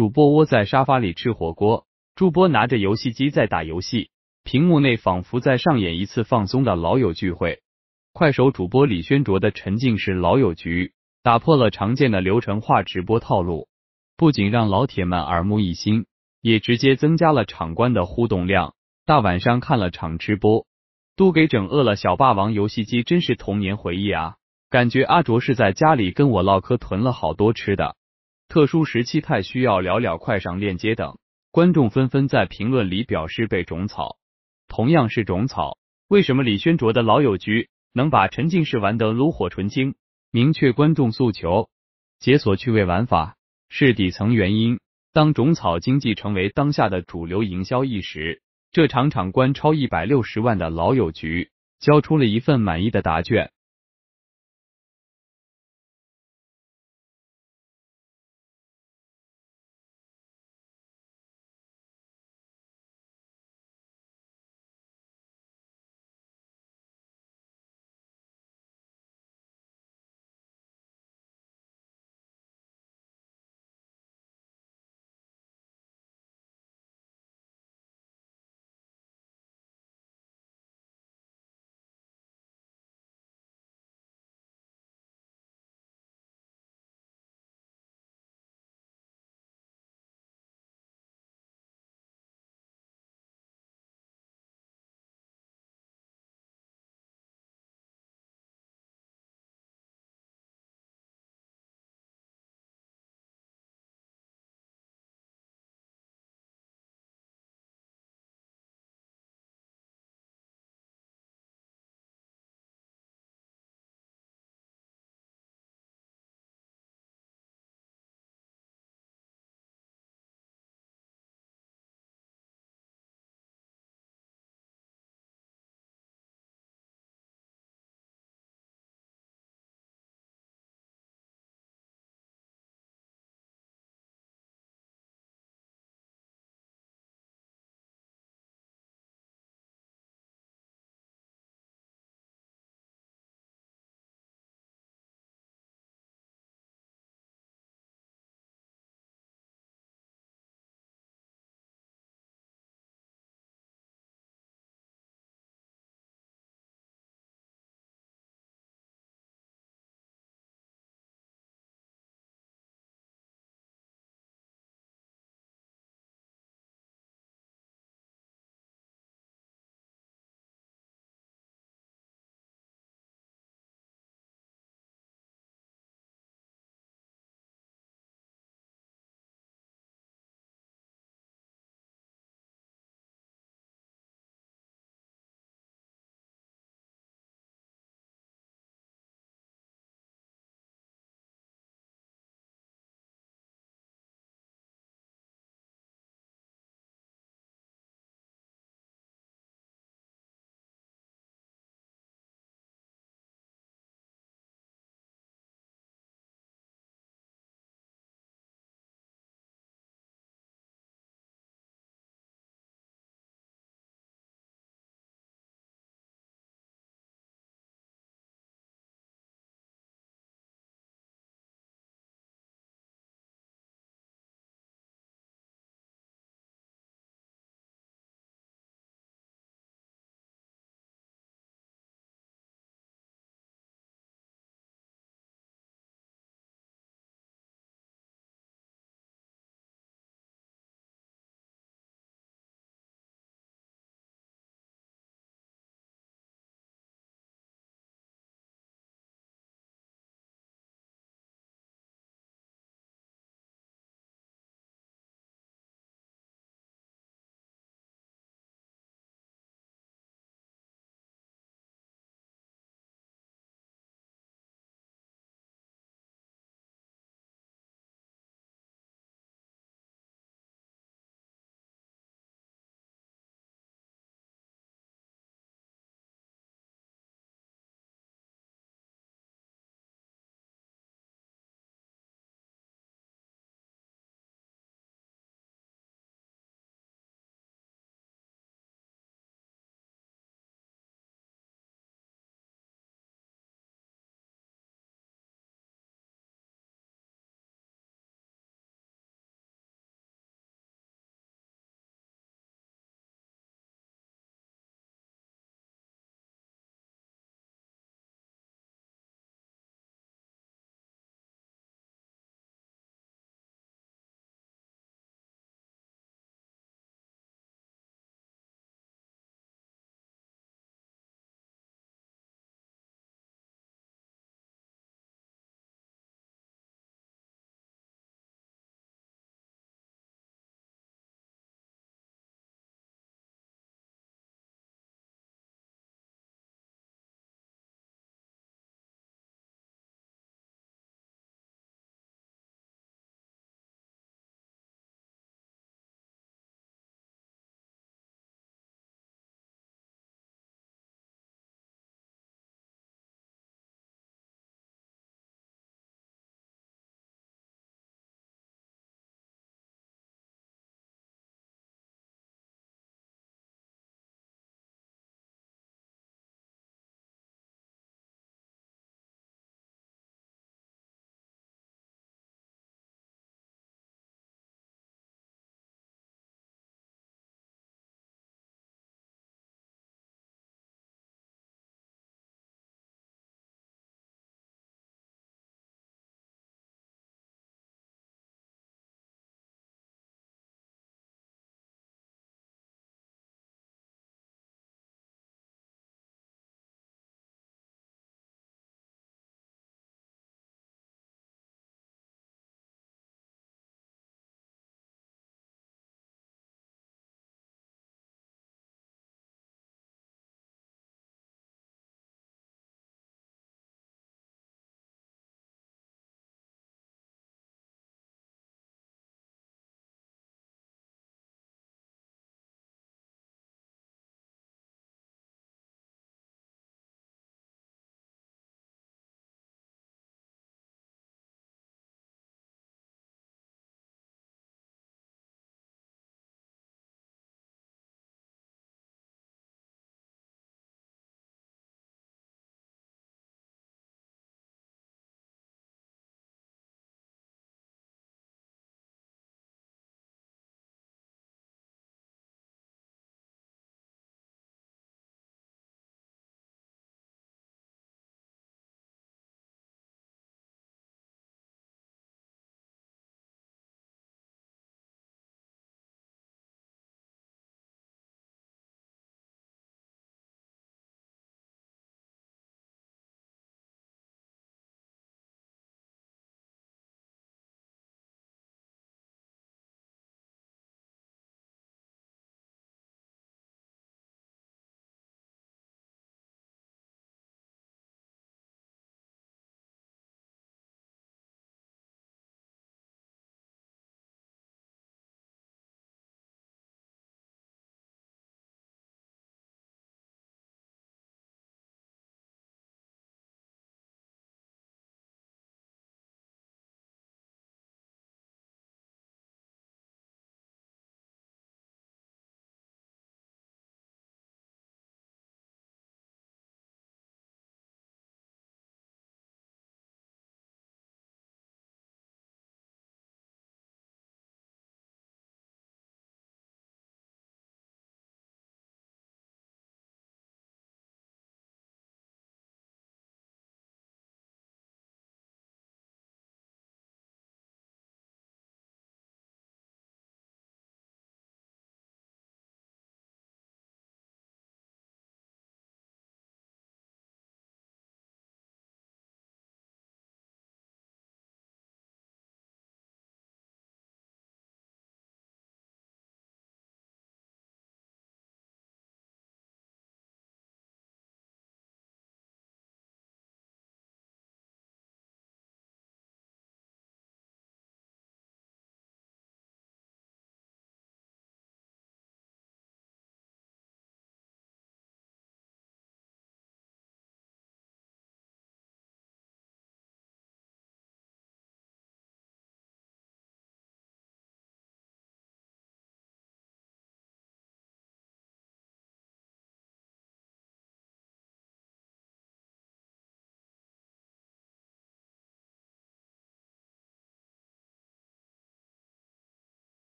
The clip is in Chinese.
主播窝在沙发里吃火锅，助播拿着游戏机在打游戏，屏幕内仿佛在上演一次放松的老友聚会。快手主播李轩卓的沉浸式老友局，打破了常见的流程化直播套路，不仅让老铁们耳目一新，也直接增加了场观的互动量。大晚上看了场直播，都给整饿了。小霸王游戏机真是童年回忆啊，感觉阿卓是在家里跟我唠嗑，囤了好多吃的。特殊时期太需要聊聊快上链接等，观众纷纷在评论里表示被种草。同样是种草，为什么李宣卓的老友局能把沉浸式玩得炉火纯青？明确观众诉求，解锁趣味玩法，是底层原因。当种草经济成为当下的主流营销意识，这场场观超一百六十万的老友局，交出了一份满意的答卷。